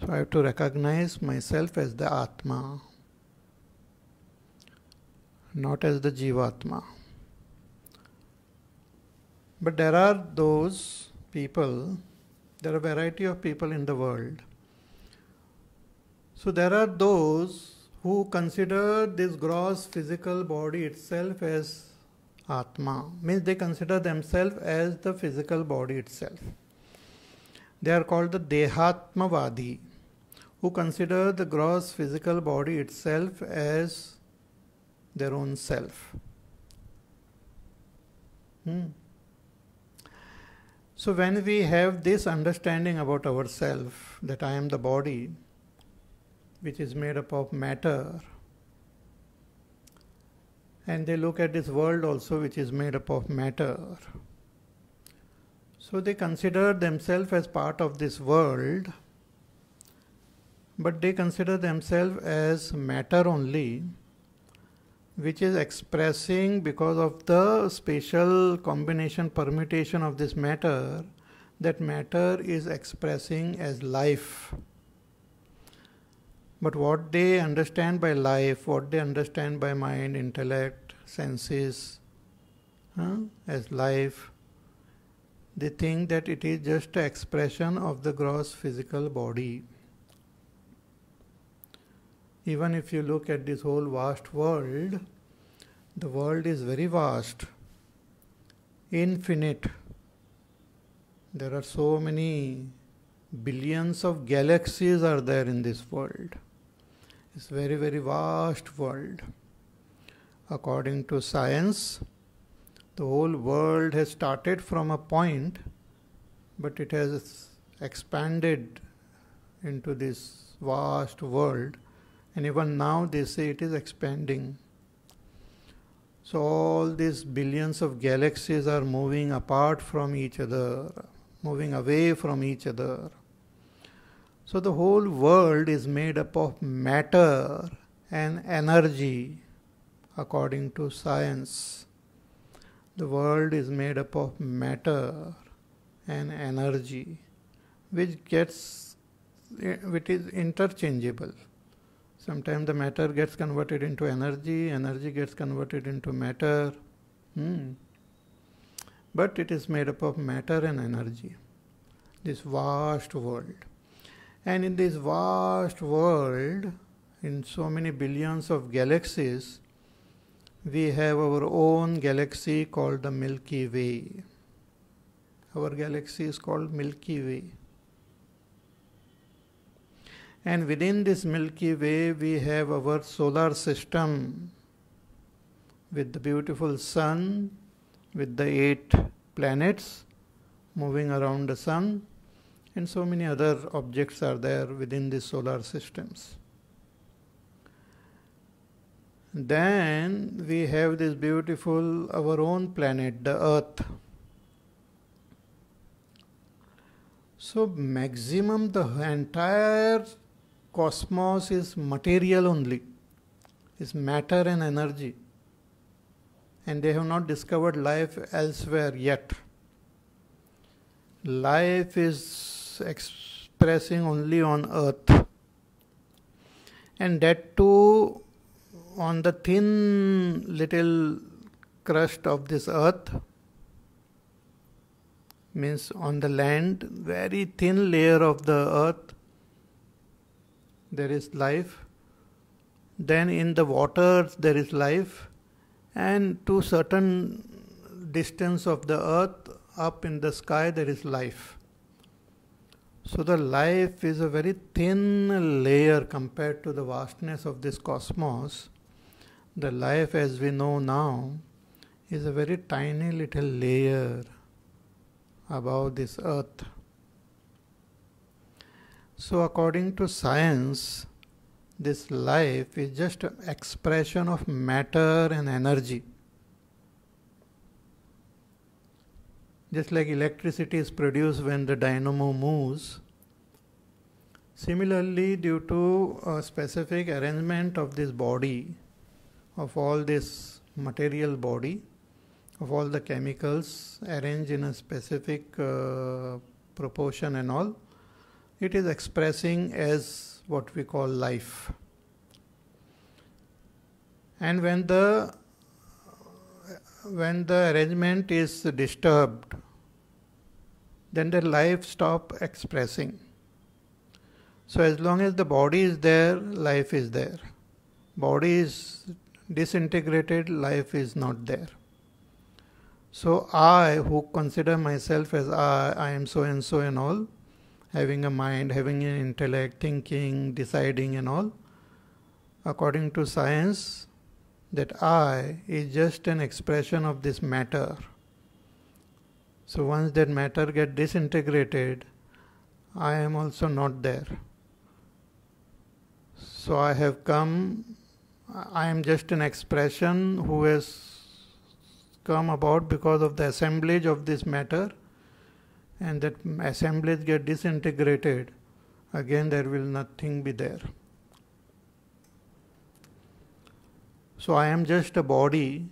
So I have to recognize myself as the Atma, not as the Jivatma. But there are those people, there are a variety of people in the world. So there are those who consider this gross physical body itself as Atma, means they consider themselves as the physical body itself. They are called the Dehatmavadi, who consider the gross physical body itself as their own self. Hmm. So, when we have this understanding about ourselves that I am the body, which is made up of matter, and they look at this world also, which is made up of matter. So, they consider themselves as part of this world, but they consider themselves as matter only which is expressing because of the spatial combination permutation of this matter that matter is expressing as life but what they understand by life what they understand by mind intellect senses huh, as life they think that it is just expression of the gross physical body even if you look at this whole vast world, the world is very vast, infinite. There are so many billions of galaxies are there in this world. It's very very vast world. According to science, the whole world has started from a point, but it has expanded into this vast world and even now they say it is expanding. So, all these billions of galaxies are moving apart from each other, moving away from each other. So, the whole world is made up of matter and energy, according to science. The world is made up of matter and energy, which gets, eh, which is interchangeable Sometimes the matter gets converted into energy, energy gets converted into matter. Hmm. But it is made up of matter and energy, this vast world. And in this vast world, in so many billions of galaxies, we have our own galaxy called the Milky Way. Our galaxy is called Milky Way. And within this Milky Way, we have our solar system with the beautiful sun, with the eight planets moving around the sun, and so many other objects are there within the solar systems. Then we have this beautiful, our own planet, the Earth. So, maximum the entire cosmos is material only, is matter and energy. And they have not discovered life elsewhere yet. Life is expressing only on earth. And that too on the thin little crust of this earth means on the land, very thin layer of the earth, there is life. Then in the waters there is life, and to certain distance of the earth up in the sky there is life. So the life is a very thin layer compared to the vastness of this cosmos. The life as we know now is a very tiny little layer above this earth. So, according to science, this life is just an expression of matter and energy. Just like electricity is produced when the dynamo moves, similarly, due to a specific arrangement of this body, of all this material body, of all the chemicals arranged in a specific uh, proportion and all it is expressing as what we call life. And when the when the arrangement is disturbed, then the life stop expressing. So as long as the body is there, life is there. Body is disintegrated, life is not there. So I, who consider myself as I, I am so and so and all, having a mind, having an intellect, thinking, deciding, and all. According to science, that I is just an expression of this matter. So once that matter get disintegrated, I am also not there. So I have come, I am just an expression who has come about because of the assemblage of this matter and that assemblies get disintegrated, again there will nothing be there. So I am just a body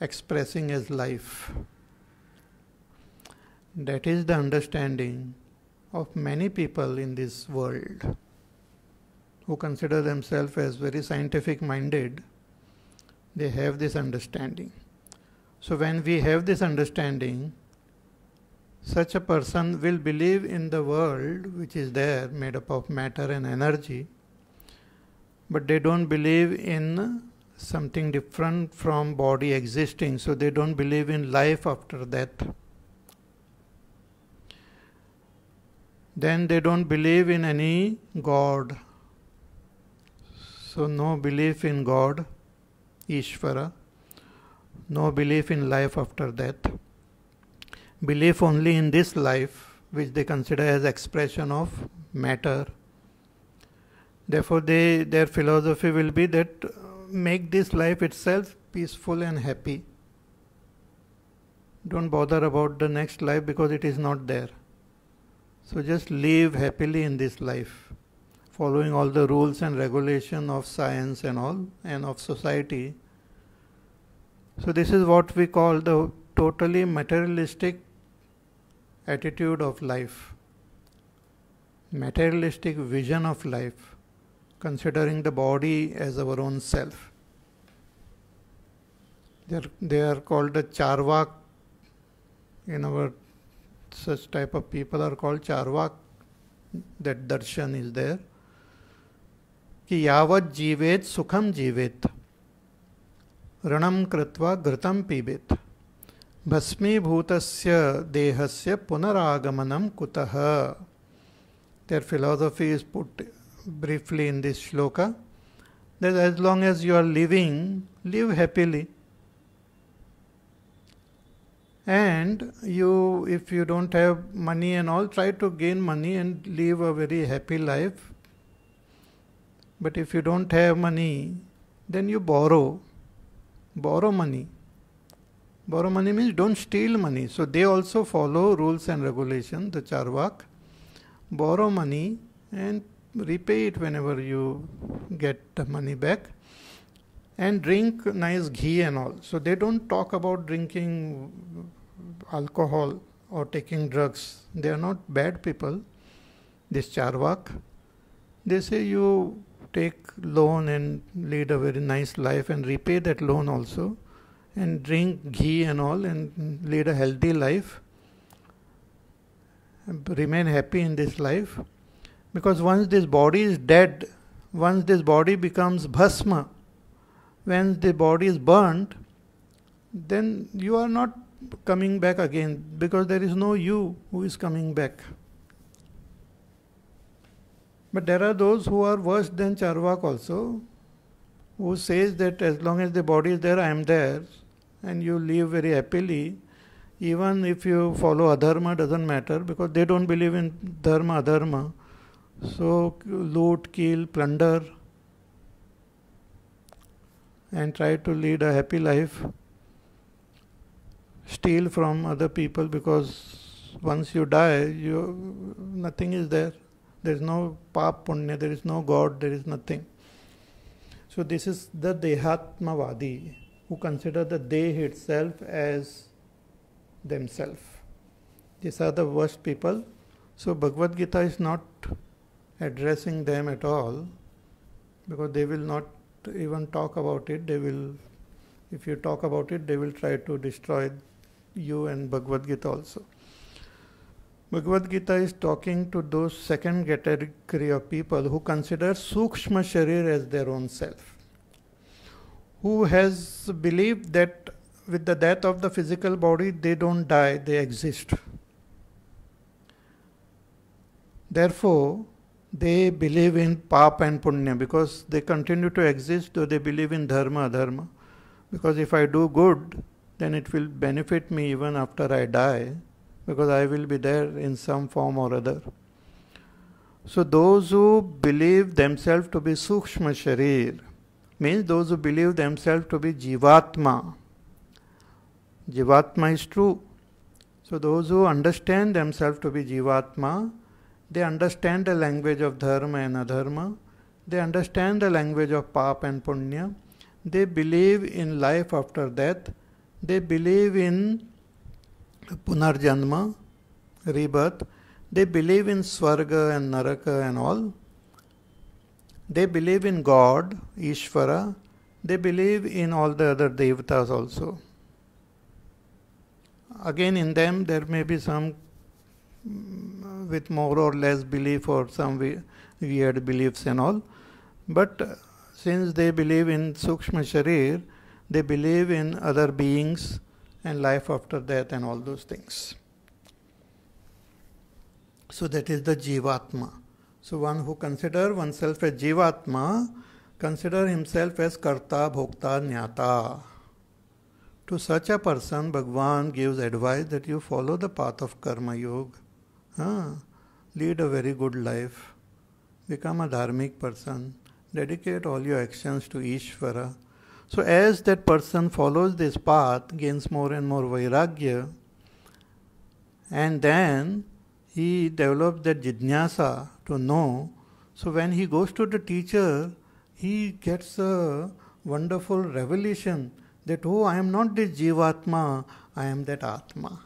expressing as life. That is the understanding of many people in this world who consider themselves as very scientific minded. They have this understanding. So, when we have this understanding, such a person will believe in the world which is there, made up of matter and energy, but they don't believe in something different from body existing, so they don't believe in life after death. Then they don't believe in any God. So, no belief in God, Ishvara, no belief in life after death belief only in this life, which they consider as expression of matter. Therefore, they, their philosophy will be that uh, make this life itself peaceful and happy. Don't bother about the next life because it is not there. So just live happily in this life, following all the rules and regulation of science and all, and of society. So this is what we call the totally materialistic attitude of life, materialistic vision of life, considering the body as our own self. They are, they are called the charvak. In our such type of people are called charvak. That darshan is there. Ki yavat जीवेत sukham जीवेत ranam kratva घृतम पीबेत भस्मीभूतस्य देहस्य पुनरागमनं कुतः their philosophy is put briefly in this shloka that as long as you are living, live happily. And you, if you don't have money and all, try to gain money and live a very happy life. But if you don't have money, then you borrow. Borrow money. Borrow money means don't steal money. So they also follow rules and regulations, the charvak. Borrow money and repay it whenever you get the money back. And drink nice ghee and all. So they don't talk about drinking alcohol or taking drugs. They are not bad people, this charvak. They say you take loan and lead a very nice life and repay that loan also and drink ghee and all and lead a healthy life remain happy in this life because once this body is dead once this body becomes bhasma when the body is burnt then you are not coming back again because there is no you who is coming back but there are those who are worse than charvak also who says that as long as the body is there i am there and you live very happily. Even if you follow adharma, doesn't matter because they don't believe in dharma, adharma. So, loot, kill, plunder, and try to lead a happy life. Steal from other people because once you die, you nothing is there. There is no pap punya, there is no God, there is nothing. So this is the Dehatmavadi who consider the they itself as themselves. These are the worst people. So Bhagavad Gita is not addressing them at all because they will not even talk about it. They will, if you talk about it, they will try to destroy you and Bhagavad Gita also. Bhagavad Gita is talking to those second category of people who consider Sukshma Sharir as their own self who has believed that with the death of the physical body, they don't die, they exist. Therefore, they believe in pap and punya because they continue to exist though they believe in dharma, dharma. Because if I do good, then it will benefit me even after I die because I will be there in some form or other. So, those who believe themselves to be Sukshma Sharir, means those who believe themselves to be Jivatma. Jivatma is true. So those who understand themselves to be Jivatma, they understand the language of Dharma and Adharma, they understand the language of Papa and Punya, they believe in life after death, they believe in Punarjanma, rebirth, they believe in Swarga and Naraka and all they believe in God, Ishvara, they believe in all the other devatas also. Again, in them there may be some mm, with more or less belief or some weird beliefs and all, but uh, since they believe in Sukshma Sharir, they believe in other beings and life after death and all those things. So that is the Jivatma. So one who consider oneself as Jivatma, consider himself as Karta, Bhokta, Nyata. To such a person, Bhagwan gives advice that you follow the path of Karma Yoga. Huh? Lead a very good life. Become a dharmic person. Dedicate all your actions to Ishvara. So as that person follows this path, gains more and more vairagya, and then he developed that jidnyasa to know. So when he goes to the teacher, he gets a wonderful revelation that, oh, I am not the Jivatma, I am that Atma.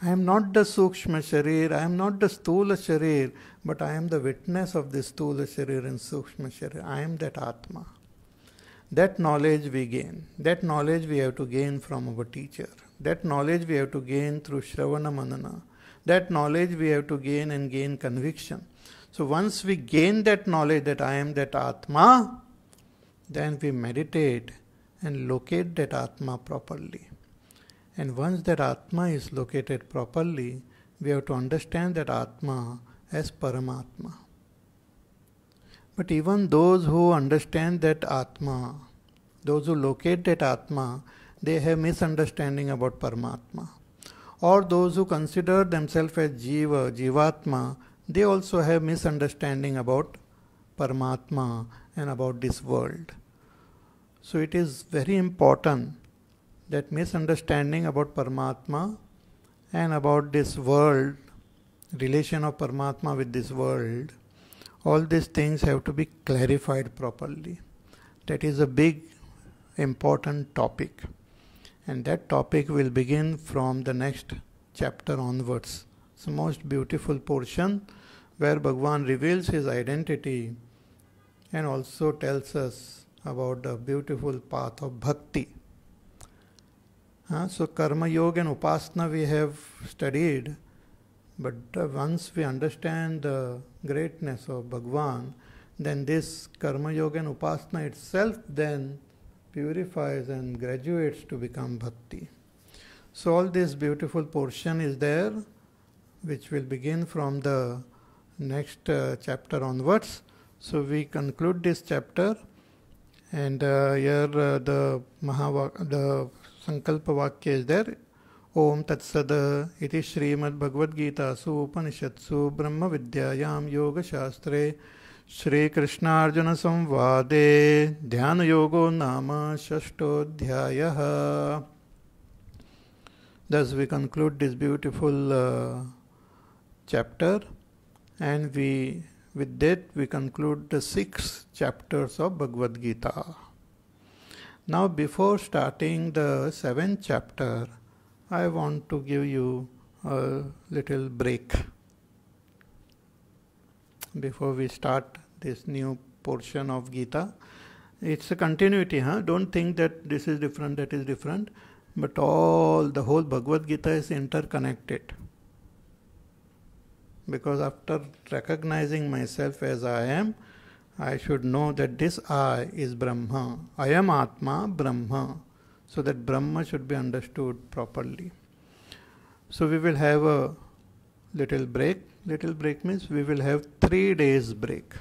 I am not the Sukshma Sharir, I am not the Stula Sharir, but I am the witness of this Stula Sharir and Sukshma Sharir. I am that Atma. That knowledge we gain. That knowledge we have to gain from our teacher. That knowledge we have to gain through Shravana Manana. That knowledge we have to gain and gain conviction. So once we gain that knowledge that I am that Atma, then we meditate and locate that Atma properly. And once that Atma is located properly, we have to understand that Atma as Paramatma. But even those who understand that Atma, those who locate that Atma, they have misunderstanding about Paramatma or those who consider themselves as jiva, jivatma, they also have misunderstanding about Paramatma and about this world. So it is very important that misunderstanding about Paramatma and about this world, relation of Paramatma with this world, all these things have to be clarified properly. That is a big important topic and that topic will begin from the next chapter onwards. It's the most beautiful portion where Bhagwan reveals his identity and also tells us about the beautiful path of bhakti. Uh, so, karma yoga and upasana we have studied, but uh, once we understand the greatness of Bhagwan, then this karma yoga and upasana itself then purifies and graduates to become bhakti. So, all this beautiful portion is there, which will begin from the next uh, chapter onwards. So, we conclude this chapter, and uh, here uh, the Mahavak- the Sankalpa Vakya is there. ओम तत्सद इति श्रीमद्भगवद्गीतासु उपनिषत्सु Yoga. योगशास्त्रे Krishna श्रीकृष्णार्जुनसंवादे ध्यानयोगो नाम षष्ठोऽध्यायः Thus we conclude this beautiful uh, chapter and we with that we conclude the sixth chapters of Bhagavad Gita. Now before starting the seventh chapter, I want to give you a little break before we start this new portion of Gita. It's a continuity, huh? Don't think that this is different, that is different. But all, the whole Bhagavad Gita is interconnected. Because after recognizing myself as I am, I should know that this I is Brahma. I am Atma, Brahma. So that Brahma should be understood properly. So we will have a little break little break means we will have three days break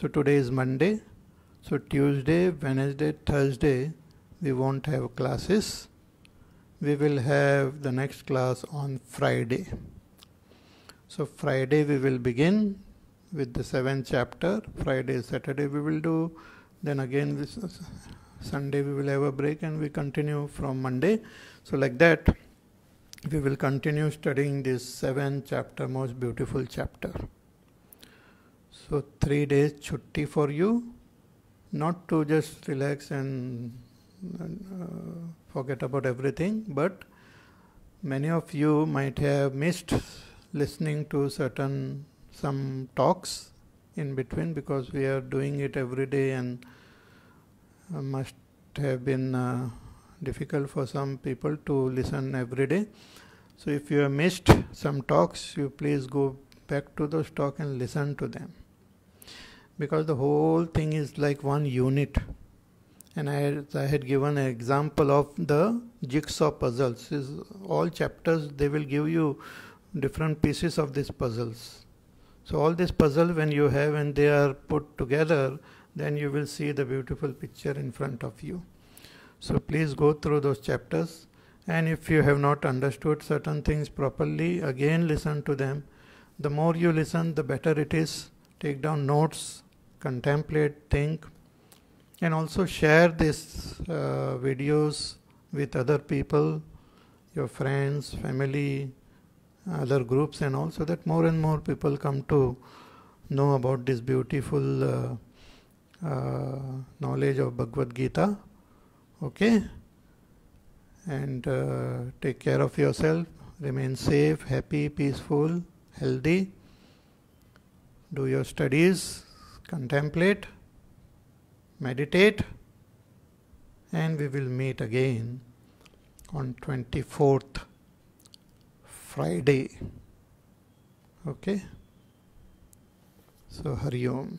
so today is monday so tuesday wednesday thursday we won't have classes we will have the next class on friday so friday we will begin with the seventh chapter friday saturday we will do then again this sunday we will have a break and we continue from monday so like that we will continue studying this seventh chapter, most beautiful chapter. So, three days chutti for you, not to just relax and uh, forget about everything, but many of you might have missed listening to certain some talks in between because we are doing it every day and uh, must have been. Uh, difficult for some people to listen every day. So if you have missed some talks, you please go back to those talk and listen to them. Because the whole thing is like one unit. And I had, I had given an example of the jigsaw puzzles. Is all chapters they will give you different pieces of these puzzles. So all these puzzle when you have and they are put together, then you will see the beautiful picture in front of you. So please go through those chapters and if you have not understood certain things properly, again listen to them. The more you listen, the better it is. Take down notes, contemplate, think, and also share these uh, videos with other people, your friends, family, other groups, and also that more and more people come to know about this beautiful uh, uh, knowledge of Bhagavad Gita okay and uh, take care of yourself remain safe happy peaceful healthy do your studies contemplate meditate and we will meet again on 24th friday okay so hari om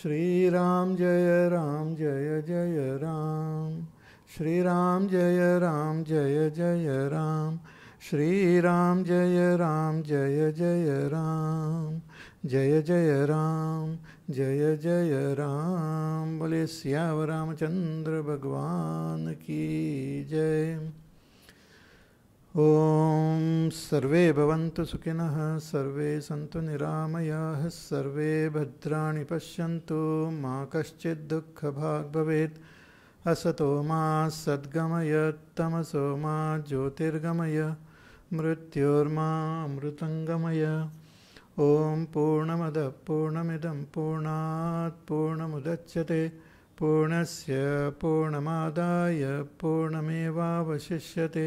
Shri Ram जय राम जय जय राम श्री राम जय राम जय जय राम श्री राम जय राम जय जय राम जय जय राम जय जय राम बोले सियावर रामचंद्र भगवान की जय ॐ सर्वे भवन्तु सुखिनः सर्वे सन्तु निरामयाः सर्वे भद्राणि पश्यन्तु मा कश्चित् दुःखभाग् भवेत् असतो मा सद्गमय तमसो मा ज्योतिर्गमय मृत्योर्मा अमृतङ्गमय ॐ पूर्णमदः पूर्णमिदं पूर्णात् पूर्णमुदच्यते पूर्णस्य पूर्णमादाय पूर्णमेवावशिष्यते